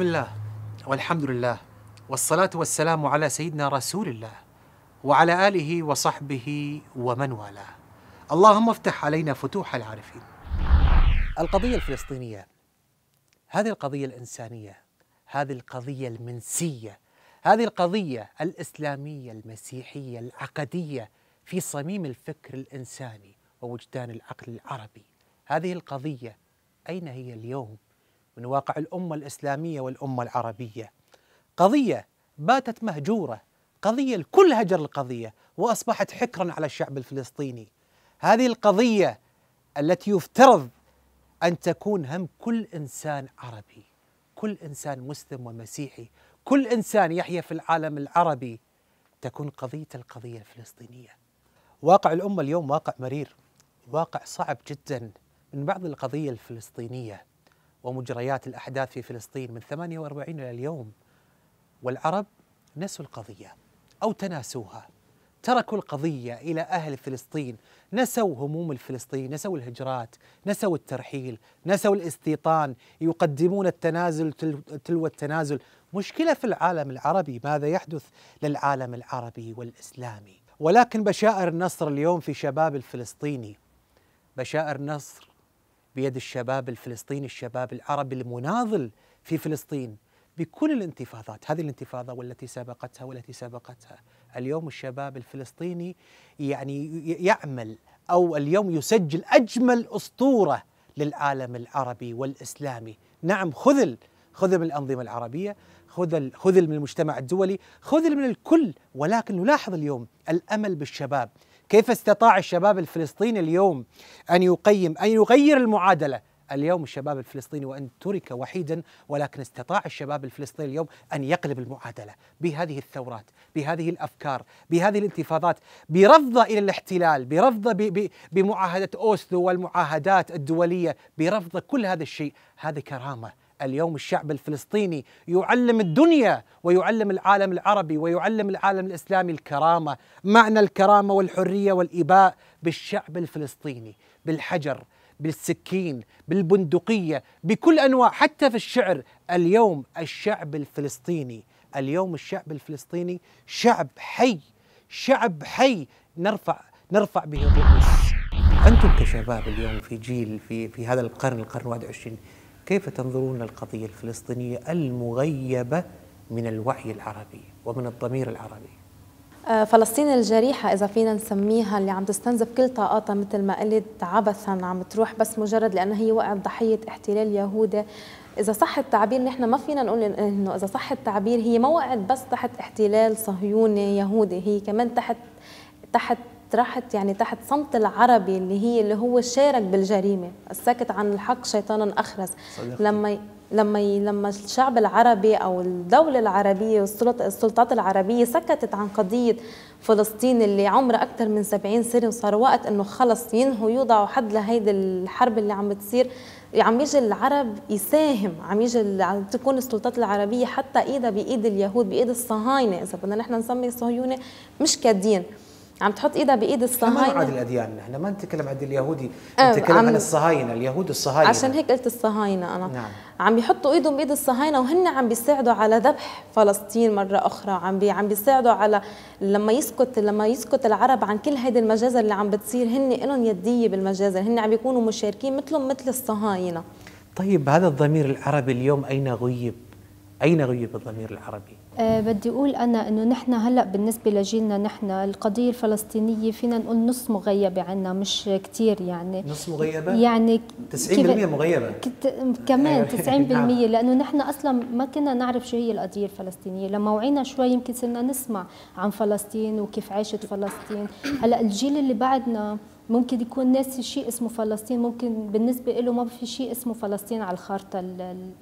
بسم الله والحمد لله والصلاة والسلام على سيدنا رسول الله وعلى آله وصحبه ومن والاه اللهم افتح علينا فتوح العارفين القضية الفلسطينية هذه القضية الإنسانية هذه القضية المنسية هذه القضية الإسلامية المسيحية العقدية في صميم الفكر الإنساني ووجدان العقل العربي هذه القضية أين هي اليوم؟ من واقع الأمة الإسلامية والأمة العربية قضية باتت مهجورة قضية الكل هجر القضية وأصبحت حكرا على الشعب الفلسطيني هذه القضية التي يفترض أن تكون هم كل إنسان عربي كل إنسان مسلم ومسيحي كل إنسان يحيا في العالم العربي تكون قضية القضية الفلسطينية واقع الأمة اليوم واقع مرير واقع صعب جدا من بعض القضية الفلسطينية ومجريات الأحداث في فلسطين من 48 إلى اليوم والعرب نسوا القضية أو تناسوها تركوا القضية إلى أهل فلسطين نسوا هموم الفلسطين نسوا الهجرات نسوا الترحيل نسوا الاستيطان يقدمون التنازل تلو التنازل مشكلة في العالم العربي ماذا يحدث للعالم العربي والإسلامي ولكن بشائر النصر اليوم في شباب الفلسطيني بشائر نصر بيد الشباب الفلسطيني الشباب العربي المناضل في فلسطين بكل الانتفاضات هذه الانتفاضة والتي سبقتها والتي سبقتها اليوم الشباب الفلسطيني يعني يعمل أو اليوم يسجل أجمل أسطورة للعالم العربي والإسلامي نعم خذل خذل من الأنظمة العربية خذل, خذل من المجتمع الدولي خذل من الكل ولكن نلاحظ اليوم الأمل بالشباب كيف استطاع الشباب الفلسطيني اليوم أن يقيم أن يغير المعادلة اليوم الشباب الفلسطيني وان ترك وحيدا ولكن استطاع الشباب الفلسطيني اليوم ان يقلب المعادله بهذه الثورات، بهذه الافكار، بهذه الانتفاضات، برفضه الى الاحتلال، برفضه بمعاهده اوسلو والمعاهدات الدوليه، برفضه كل هذا الشيء، هذا كرامه، اليوم الشعب الفلسطيني يعلم الدنيا ويعلم العالم العربي ويعلم العالم الاسلامي الكرامه، معنى الكرامه والحريه والاباء بالشعب الفلسطيني، بالحجر، بالسكين، بالبندقيه، بكل انواع حتى في الشعر، اليوم الشعب الفلسطيني، اليوم الشعب الفلسطيني شعب حي، شعب حي نرفع نرفع به الرؤوس. انتم كشباب اليوم في جيل في في هذا القرن القرن 21 كيف تنظرون للقضية الفلسطينية المغيبة من الوعي العربي ومن الضمير العربي؟ آه، فلسطين الجريحة إذا فينا نسميها اللي عم تستنزف كل طاقاتها مثل ما قلت عبثا عم تروح بس مجرد لأنها هي وقعت ضحية احتلال يهودي إذا صح التعبير نحن ما فينا نقول إنه إذا صح التعبير هي ما وقعت بس تحت احتلال صهيوني يهودي هي كمان تحت تحت طرحت يعني تحت صمت العربي اللي هي اللي هو شارك بالجريمه السكت عن الحق شيطان اخرس صديقتي. لما لما لما الشعب العربي او الدوله العربيه والسلطات العربيه سكتت عن قضيه فلسطين اللي عمرها اكثر من 70 سنه وصار وقت انه خلص ينهوا يوضعوا حد لهيدي الحرب اللي عم بتصير عم يجي العرب يساهم عم يجي عم تكون السلطات العربيه حتى ايدها بايد اليهود بايد الصهاينه اذا بدنا نحن نسمي الصهيونه مش كدين عم تحط ايدها بايد الصهاينه ما عاد الاديان نحن ما نتكلم عن اليهودي نتكلم عن الصهاينه اليهود الصهاينه عشان هيك قلت الصهاينه انا نعم. عم بيحطوا ايدهم بايد الصهاينه وهن عم بيساعدوا على ذبح فلسطين مره اخرى عم بي عم بيساعدوا على لما يسكت لما يسكت العرب عن كل هيدي المجازر اللي عم بتصير هن لهم يديه بالمجازر هن عم بيكونوا مشاركين مثلهم مثل الصهاينه طيب هذا الضمير العربي اليوم اين غيب أين غيب الضمير العربي؟ أه بدي أقول أنا إنه نحن هلأ بالنسبة لجيلنا نحن القضية الفلسطينية فينا نقول نص مغيبة عنا مش كتير يعني نص مغيبة؟ يعني 90% مغيبة كت... كمان 90% أيوة. نعم. لأنه نحن أصلا ما كنا نعرف شو هي القضية الفلسطينية لما وعينا شوي يمكن صرنا نسمع عن فلسطين وكيف عاشت فلسطين هلأ الجيل اللي بعدنا ممكن يكون ناس شيء اسمه فلسطين ممكن بالنسبه له ما في شيء اسمه فلسطين على الخارطه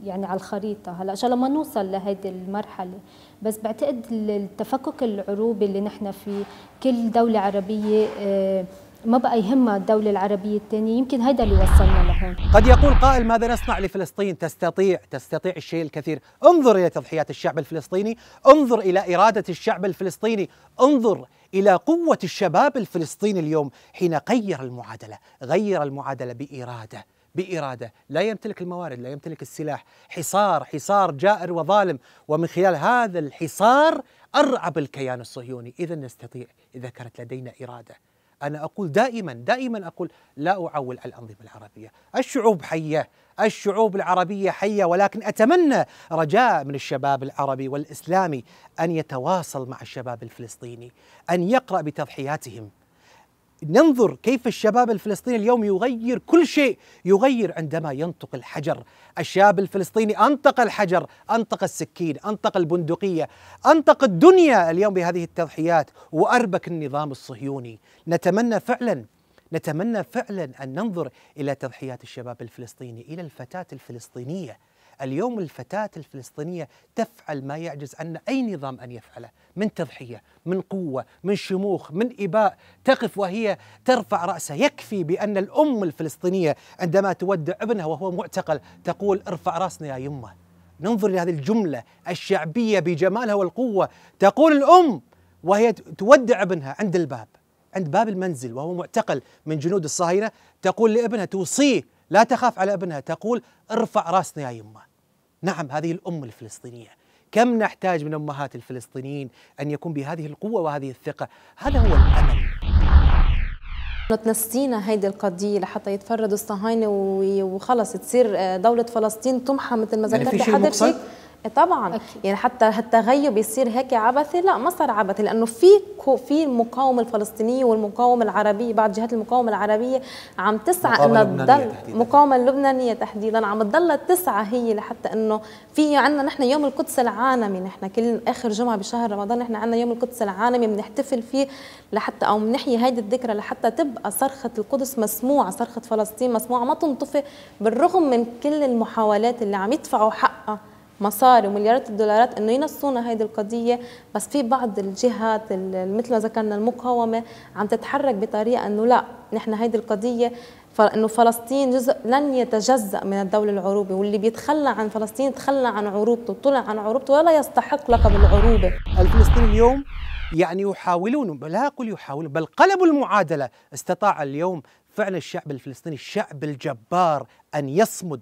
يعني على الخريطه هلا ان شاء الله ما نوصل لهذه المرحله بس بعتقد التفكك العروبي اللي نحن فيه كل دوله عربيه آه ما بقى يهمها الدولة العربية الثانية يمكن هذا اللي وصلنا لهون قد يقول قائل ماذا نصنع لفلسطين تستطيع تستطيع الشيء الكثير انظر إلى تضحيات الشعب الفلسطيني انظر إلى إرادة الشعب الفلسطيني انظر إلى قوة الشباب الفلسطيني اليوم حين غير المعادلة غير المعادلة بإرادة بإرادة لا يمتلك الموارد لا يمتلك السلاح حصار حصار جائر وظالم ومن خلال هذا الحصار أرعب الكيان الصهيوني إذا نستطيع إذا كانت لدينا إرادة أنا أقول دائما دائما أقول لا أعول على الأنظمة العربية الشعوب حية الشعوب العربية حية ولكن أتمنى رجاء من الشباب العربي والإسلامي أن يتواصل مع الشباب الفلسطيني أن يقرأ بتضحياتهم ننظر كيف الشباب الفلسطيني اليوم يغير كل شيء يغير عندما ينطق الحجر الشاب الفلسطيني أنطق الحجر أنطق السكين أنطق البندقية أنطق الدنيا اليوم بهذه التضحيات وأربك النظام الصهيوني نتمنى فعلا نتمنى فعلا أن ننظر إلى تضحيات الشباب الفلسطيني إلى الفتاة الفلسطينية اليوم الفتاة الفلسطينية تفعل ما يعجز عن أي نظام أن يفعله من تضحية من قوة من شموخ من إباء تقف وهي ترفع رأسها يكفي بأن الأم الفلسطينية عندما تودع ابنها وهو معتقل تقول ارفع رأسنا يا يمه ننظر إلى هذه الجملة الشعبية بجمالها والقوة تقول الأم وهي تودع ابنها عند الباب عند باب المنزل وهو معتقل من جنود الصهاينة تقول لابنها توصيه لا تخاف على ابنها تقول ارفع راسنا يا يمه نعم هذه الأم الفلسطينية كم نحتاج من أمهات الفلسطينيين أن يكون بهذه القوة وهذه الثقة هذا هو الأمل تنسينا هيدي القضية لحتى يتفردوا الصهاينة وخلص تصير آه، دولة فلسطين تمحى مثل ما ذكرت يعني في إيه، طبعا أكيد. يعني حتى هالتغيب يصير هيك عبثي لا ما صار عبثي لانه في في المقاومه الفلسطينيه والمقاومه العربيه بعض جهات المقاومه العربيه عم تسعى انها تضل المقاومه اللبنانيه تحديدا عم تضل تسعى هي لحتى انه في عندنا نحن يوم القدس العالمي نحن كل اخر جمعه بشهر رمضان نحن عندنا يوم القدس العالمي بنحتفل فيه لحتى او بنحيي هيدي الذكرى لحتى تبقى صرخه القدس مسموعه صرخه فلسطين مسموعه ما تنطفي بالرغم من كل المحاولات اللي عم يدفعوا حقها مصاري ومليارات الدولارات انه ينصونا هيدي القضيه بس في بعض الجهات مثل ما ذكرنا المقاومه عم تتحرك بطريقه انه لا نحن هيدي القضيه انه فلسطين جزء لن يتجزا من الدوله العروبه واللي بيتخلى عن فلسطين تخلى عن عروبته طلع عن عروبته ولا يستحق لقب العروبه الفلسطينيين اليوم يعني يحاولون لا اقول يحاولون بل قلبوا المعادله استطاع اليوم فعلا الشعب الفلسطيني الشعب الجبار ان يصمد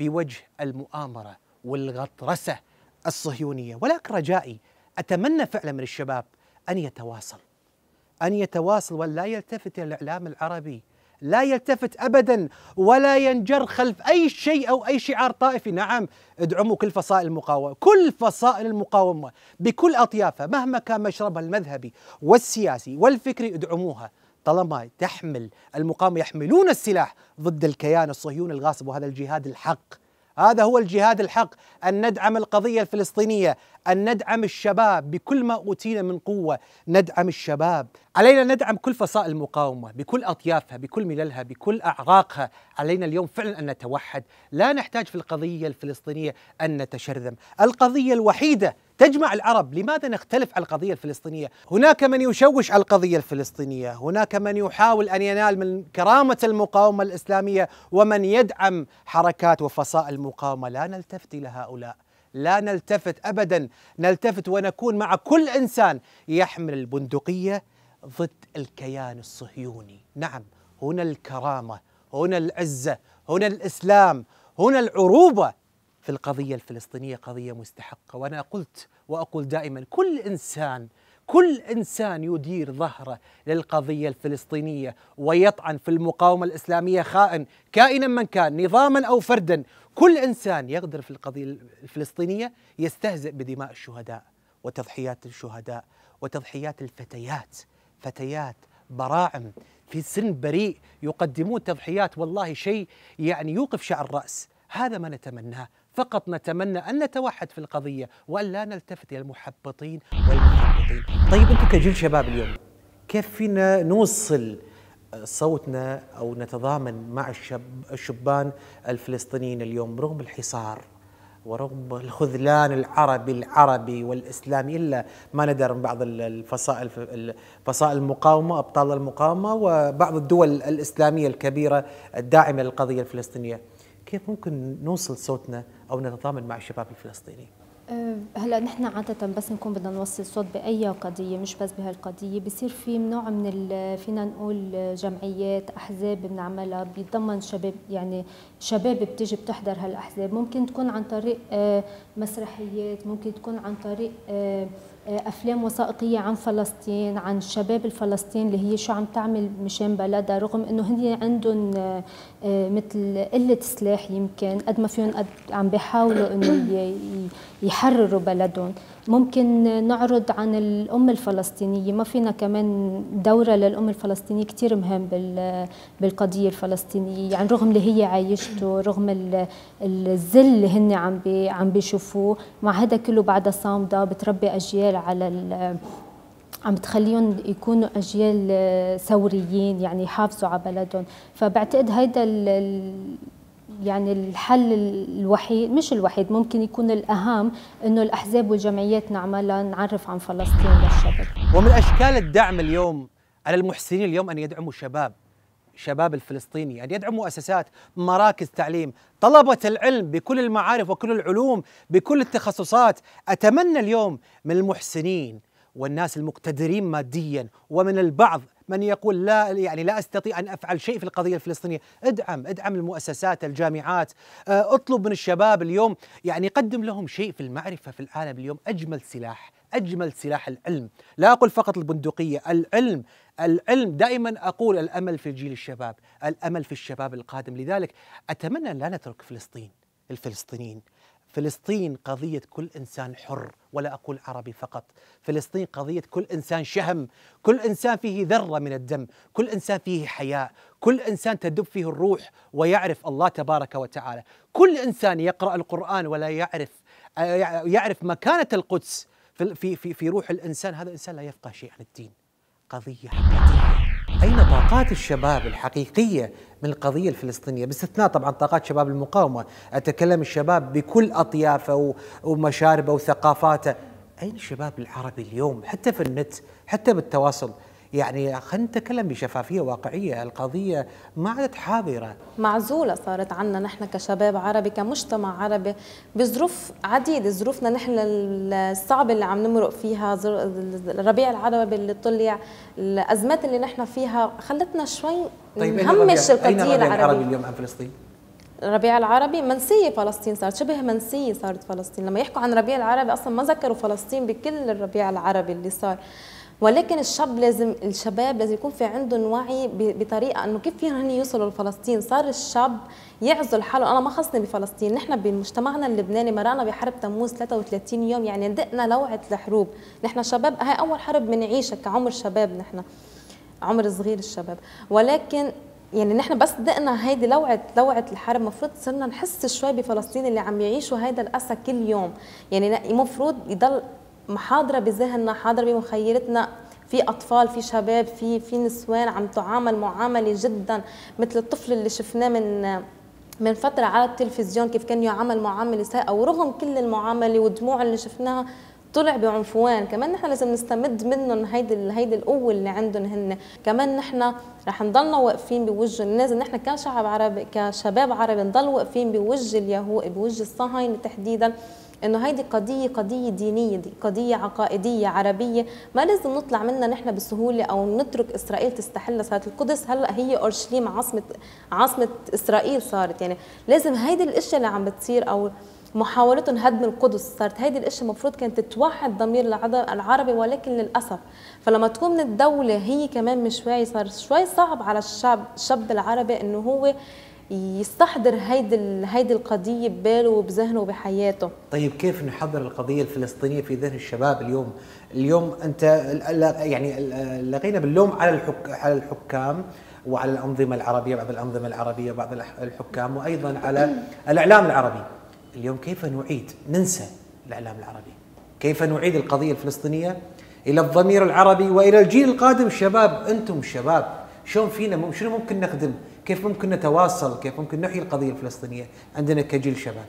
بوجه المؤامره والغطرسة الصهيونية ولكن رجائي أتمنى فعلا من الشباب أن يتواصل أن يتواصل ولا يلتفت إلى الإعلام العربي لا يلتفت ابدا ولا ينجر خلف اي شيء او اي شعار طائفي، نعم ادعموا كل فصائل المقاومه، كل فصائل المقاومه بكل اطيافها مهما كان مشربها المذهبي والسياسي والفكري ادعموها، طالما تحمل المقاومه يحملون السلاح ضد الكيان الصهيوني الغاصب وهذا الجهاد الحق. هذا هو الجهاد الحق أن ندعم القضية الفلسطينية أن ندعم الشباب بكل ما أوتينا من قوة ندعم الشباب علينا ندعم كل فصائل المقاومة بكل أطيافها بكل مللها بكل أعراقها علينا اليوم فعلا أن نتوحد لا نحتاج في القضية الفلسطينية أن نتشرذم القضية الوحيدة تجمع العرب لماذا نختلف على القضية الفلسطينية هناك من يشوش على القضية الفلسطينية هناك من يحاول أن ينال من كرامة المقاومة الإسلامية ومن يدعم حركات وفصائل المقاومة لا نلتفت إلى هؤلاء لا نلتفت أبدا نلتفت ونكون مع كل إنسان يحمل البندقية ضد الكيان الصهيوني نعم هنا الكرامة هنا العزة هنا الإسلام هنا العروبة في القضية الفلسطينية قضية مستحقة وأنا قلت وأقول دائما كل إنسان كل إنسان يدير ظهره للقضية الفلسطينية ويطعن في المقاومة الإسلامية خائن كائنا من كان نظاما أو فردا كل إنسان يغدر في القضية الفلسطينية يستهزئ بدماء الشهداء وتضحيات الشهداء وتضحيات الفتيات فتيات براعم في سن بريء يقدمون تضحيات والله شيء يعني يوقف شعر الرأس هذا ما نتمناه فقط نتمنى أن نتوحد في القضية وأن لا نلتفت إلى المحبطين والمحبطين طيب أنتم كجيل شباب اليوم كيف فينا نوصل صوتنا أو نتضامن مع الشب الشبان الفلسطينيين اليوم رغم الحصار ورغم الخذلان العربي العربي والاسلامي الا ما ندر من بعض الفصائل فصائل المقاومه ابطال المقاومه وبعض الدول الاسلاميه الكبيره الداعمه للقضيه الفلسطينيه. كيف ممكن نوصل صوتنا او نتضامن مع الشباب الفلسطيني؟ أه، هلا نحن عادة بس نكون بدنا نوصل صوت بأي قضية مش بس بهالقضية بصير في نوع من ال... فينا نقول جمعيات أحزاب بنعملها بيتضمن شباب يعني شباب بتيجي بتحضر هالأحزاب ممكن تكون عن طريق أه، مسرحيات ممكن تكون عن طريق أه، افلام وثائقيه عن فلسطين عن الشباب الفلسطيني اللي هي شو عم تعمل مشان بلدها رغم انه هن عندهم آه، آه، مثل قله سلاح يمكن قد ما فيهم قد عم بيحاولوا انه يحرروا بلدهم ممكن نعرض عن الأم الفلسطينية ما فينا كمان دورة للأم الفلسطينية كتير مهم بالقضية الفلسطينية يعني رغم اللي هي عايشته رغم الذل اللي هن عم بي عم بيشوفوه مع هذا كله بعدها صامدة بتربي أجيال على عم تخليهم يكونوا أجيال ثوريين يعني يحافظوا على بلدهم فبعتقد هيدا يعني الحل الوحيد مش الوحيد ممكن يكون الأهم أنه الأحزاب والجمعيات نعملها نعرف عن فلسطين للشباب ومن أشكال الدعم اليوم على المحسنين اليوم أن يدعموا الشباب الشباب الفلسطيني أن يدعموا مؤسسات مراكز تعليم طلبة العلم بكل المعارف وكل العلوم بكل التخصصات أتمنى اليوم من المحسنين والناس المقتدرين ماديا ومن البعض من يقول لا يعني لا استطيع ان افعل شيء في القضيه الفلسطينيه، ادعم ادعم المؤسسات، الجامعات، آه، اطلب من الشباب اليوم يعني قدم لهم شيء في المعرفه في العالم اليوم اجمل سلاح اجمل سلاح العلم، لا اقول فقط البندقيه، العلم العلم دائما اقول الامل في جيل الشباب، الامل في الشباب القادم، لذلك اتمنى ان لا نترك فلسطين الفلسطينيين فلسطين قضية كل إنسان حر ولا أقول عربي فقط فلسطين قضية كل إنسان شهم كل إنسان فيه ذرة من الدم كل إنسان فيه حياء كل إنسان تدب فيه الروح ويعرف الله تبارك وتعالى كل إنسان يقرأ القرآن ولا يعرف آه، يعرف مكانة القدس في, في, في روح الإنسان هذا الإنسان لا يفقه شيء عن الدين قضية حقيقية أين طاقات الشباب الحقيقية من القضية الفلسطينية باستثناء طبعا طاقات شباب المقاومة أتكلم الشباب بكل أطيافه ومشاربه وثقافاته أين الشباب العربي اليوم حتى في النت حتى بالتواصل يعني خلينا نتكلم بشفافيه واقعيه، القضيه ما عادت حاضره معزوله صارت عنا نحن كشباب عربي كمجتمع عربي بظروف عديده، ظروفنا نحن الصعبه اللي عم نمرق فيها، الربيع العربي اللي طلع، الازمات اللي نحن فيها خلتنا شوي طيب نهمش القضيه العربيه اليوم عن فلسطين؟ الربيع العربي منسية فلسطين صارت شبه منسية صارت فلسطين لما يحكوا عن الربيع العربي أصلا ما ذكروا فلسطين بكل الربيع العربي اللي صار ولكن الشاب لازم الشباب لازم يكون في عندهم وعي بطريقه انه كيف فيهم هن يوصلوا لفلسطين صار الشاب يعزل حاله انا ما خصني بفلسطين نحن بمجتمعنا اللبناني مرقنا بحرب تموز 33 يوم يعني دقنا لوعه الحروب نحن شباب هاي اول حرب بنعيشها كعمر شباب نحن عمر صغير الشباب ولكن يعني نحن بس دقنا هيدي لوعه لوعه الحرب المفروض صرنا نحس شوي بفلسطين اللي عم يعيشوا هيدا الاسى كل يوم يعني المفروض يضل حاضره بذهننا حاضره بمخيلتنا في اطفال في شباب في في نسوان عم تعامل معامله جدا مثل الطفل اللي شفناه من من فترة على التلفزيون كيف كان يعامل معاملة سيئة ورغم كل المعاملة والدموع اللي شفناها طلع بعنفوان كمان نحن لازم نستمد منهم هيدي هيدي القوه اللي عندهم هن كمان نحن رح نضلنا واقفين بوجه لازم نحن كشعب عربي كشباب عربي نضل واقفين بوجه اليهود بوجه الصهاينه تحديدا انه هيدي قضيه قضيه دينيه دي قضيه عقائديه عربيه ما لازم نطلع منها نحن بسهوله او نترك اسرائيل تستحل صارت القدس هلا هي اورشليم عاصمه عاصمه اسرائيل صارت يعني لازم هيدي الاشياء اللي عم بتصير او محاولتهم هدم القدس صارت هذه الاشياء المفروض كانت توحد ضمير العربي ولكن للأسف فلما تكون الدولة هي كمان مش واعي صار شوي صعب على الشعب الشاب العربي انه هو يستحضر هيدي هيدي القضية بباله وبذهنه وبحياته. طيب كيف نحضر القضية الفلسطينية في ذهن الشباب اليوم؟ اليوم أنت يعني لقينا باللوم على على الحكام وعلى الأنظمة العربية بعض الأنظمة العربية بعض الحكام وأيضا على الإعلام العربي. اليوم كيف نعيد ننسى الإعلام العربي كيف نعيد القضية الفلسطينية إلى الضمير العربي وإلى الجيل القادم الشباب أنتم الشباب شلون فينا شنو ممكن نخدم كيف ممكن نتواصل كيف ممكن نحيي القضية الفلسطينية عندنا كجيل شباب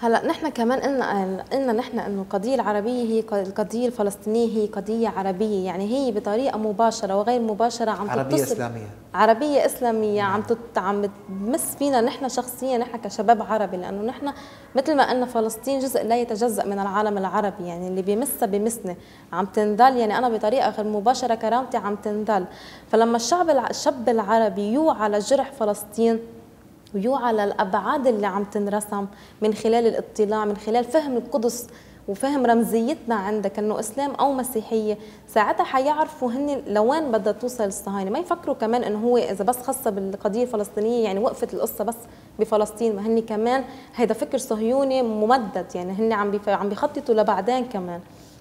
هلا نحن كمان قلنا قلنا نحن انه القضيه العربيه هي القضيه الفلسطينيه هي قضيه عربيه يعني هي بطريقه مباشره وغير مباشره عم عربيه اسلاميه عربيه اسلاميه نعم. عم تت... عم بتمس فينا نحن شخصيا نحن كشباب عربي لانه نحن مثل ما قلنا فلسطين جزء لا يتجزا من العالم العربي يعني اللي بيمسها بمسنا عم تنذل يعني انا بطريقه غير مباشره كرامتي عم تنذل فلما الشعب الشاب العربي يوعى على جرح فلسطين ويوعى للأبعاد اللي عم تنرسم من خلال الاطلاع من خلال فهم القدس وفهم رمزيتنا عندك انه اسلام او مسيحيه ساعتها حيعرفوا هن لوين بدها توصل الصهاينه ما يفكروا كمان انه هو اذا بس خاصه بالقضيه الفلسطينيه يعني وقفت القصه بس بفلسطين ما هن كمان هيدا فكر صهيوني ممدد يعني هن عم عم بيخططوا لبعدين كمان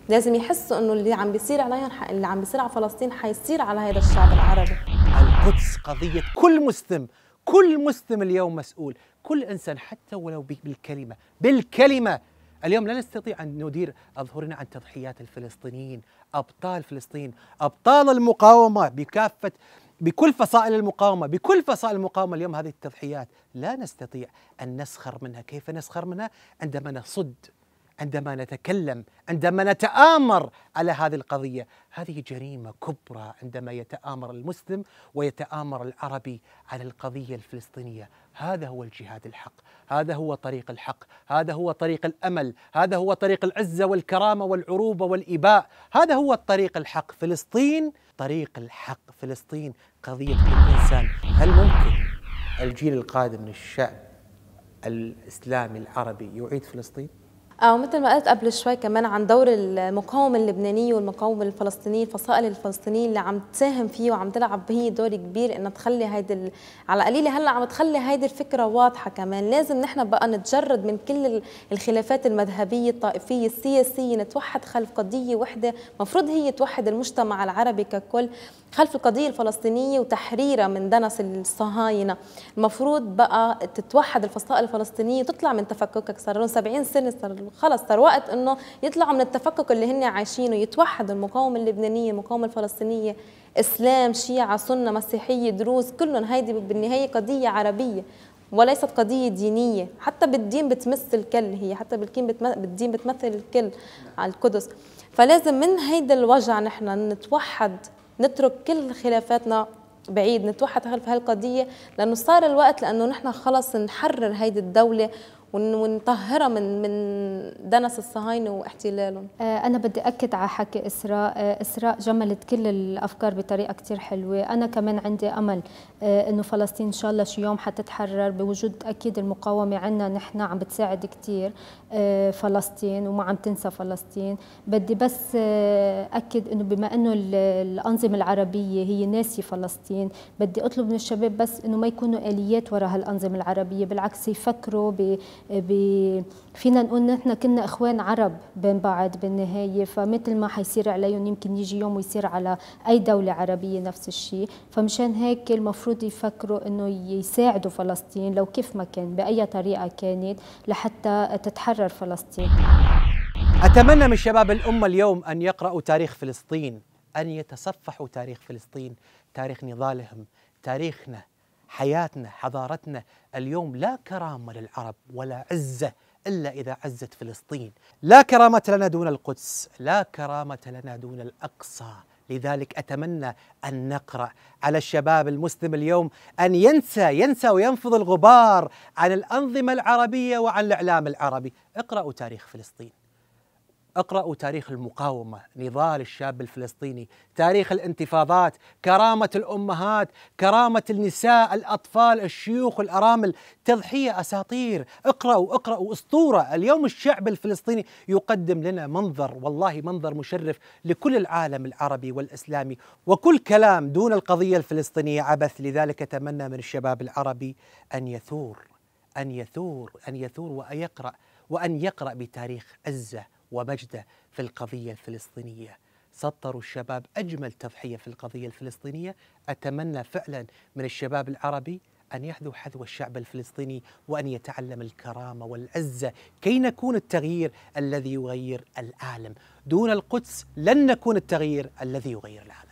لازم يحسوا انه اللي عم بيصير عليهم اللي عم بيصير على فلسطين حيصير على هذا الشعب العربي القدس قضيه كل مسلم كل مسلم اليوم مسؤول كل إنسان حتى ولو بالكلمة بالكلمة اليوم لا نستطيع أن ندير أظهرنا عن تضحيات الفلسطينيين أبطال فلسطين أبطال المقاومة بكافة بكل فصائل المقاومة بكل فصائل المقاومة اليوم هذه التضحيات لا نستطيع أن نسخر منها كيف نسخر منها عندما نصد عندما نتكلم عندما نتآمر على هذه القضية هذه جريمة كبرى عندما يتآمر المسلم ويتآمر العربي على القضية الفلسطينية هذا هو الجهاد الحق هذا هو طريق الحق هذا هو طريق الأمل هذا هو طريق العزة والكرامة والعروبة والإباء هذا هو الطريق الحق فلسطين طريق الحق فلسطين قضية كل إنسان هل ممكن الجيل القادم من الشعب الإسلامي العربي يعيد فلسطين؟ أو مثل ما قلت قبل شوي كمان عن دور المقاومة اللبنانية والمقاومة الفلسطينية الفصائل الفلسطينية اللي عم تساهم فيه وعم تلعب هي دور كبير إنها تخلي هيدي على قليلة هلا عم تخلي هيدي الفكرة واضحة كمان لازم نحن بقى نتجرد من كل الخلافات المذهبية الطائفية السياسية نتوحد خلف قضية وحدة مفروض هي توحد المجتمع العربي ككل خلف القضية الفلسطينية وتحريرها من دنس الصهاينة المفروض بقى تتوحد الفصائل الفلسطينية تطلع من تفككك صار لهم 70 سنة صار خلص صار وقت انه يطلعوا من التفكك اللي هن عايشينه يتوحدوا المقاومه اللبنانيه المقاومه الفلسطينيه اسلام شيعه سنه مسيحيه دروز كلهم هيدي بالنهايه قضيه عربيه وليست قضية دينية حتى بالدين بتمس الكل هي حتى بالدين بالدين بتمثل الكل على القدس فلازم من هيدا الوجع نحن نتوحد نترك كل خلافاتنا بعيد نتوحد خلف هالقضية لأنه صار الوقت لأنه نحن خلص نحرر هيدي الدولة ونطهرها من من دنس الصهاينه واحتلالهم آه، انا بدي اكد على حكي اسراء آه، اسراء جملت كل الافكار بطريقه كثير حلوه انا كمان عندي امل آه، انه فلسطين ان شاء الله شي يوم حتتحرر بوجود اكيد المقاومه عندنا نحن عم بتساعد كثير فلسطين وما عم تنسى فلسطين بدي بس اكد انه بما انه الانظمه العربيه هي ناسيه فلسطين بدي اطلب من الشباب بس انه ما يكونوا اليات وراء هالانظمه العربيه بالعكس يفكروا فينا نقول نحن كنا اخوان عرب بين بعض بالنهايه فمثل ما حيصير عليهم يمكن يجي يوم ويصير على اي دوله عربيه نفس الشيء فمشان هيك المفروض يفكروا انه يساعدوا فلسطين لو كيف ما كان باي طريقه كانت لحتى تتحرر فلسطين اتمنى من شباب الامه اليوم ان يقراوا تاريخ فلسطين ان يتصفحوا تاريخ فلسطين تاريخ نضالهم تاريخنا حياتنا حضارتنا اليوم لا كرامة للعرب ولا عزة إلا إذا عزت فلسطين لا كرامة لنا دون القدس لا كرامة لنا دون الأقصى لذلك أتمنى أن نقرأ على الشباب المسلم اليوم أن ينسى ينسى وينفض الغبار عن الأنظمة العربية وعن الإعلام العربي اقرأوا تاريخ فلسطين اقرأوا تاريخ المقاومة نضال الشاب الفلسطيني تاريخ الانتفاضات كرامة الأمهات كرامة النساء الأطفال الشيوخ الأرامل تضحية أساطير اقرأوا اقرأوا أسطورة اليوم الشعب الفلسطيني يقدم لنا منظر والله منظر مشرف لكل العالم العربي والإسلامي وكل كلام دون القضية الفلسطينية عبث لذلك أتمنى من الشباب العربي أن يثور أن يثور أن يثور وأن يقرأ وأن يقرأ بتاريخ عزة ومجده في القضية الفلسطينية سطروا الشباب أجمل تضحية في القضية الفلسطينية أتمنى فعلا من الشباب العربي أن يحذو حذو الشعب الفلسطيني وأن يتعلم الكرامة والعزة كي نكون التغيير الذي يغير العالم دون القدس لن نكون التغيير الذي يغير العالم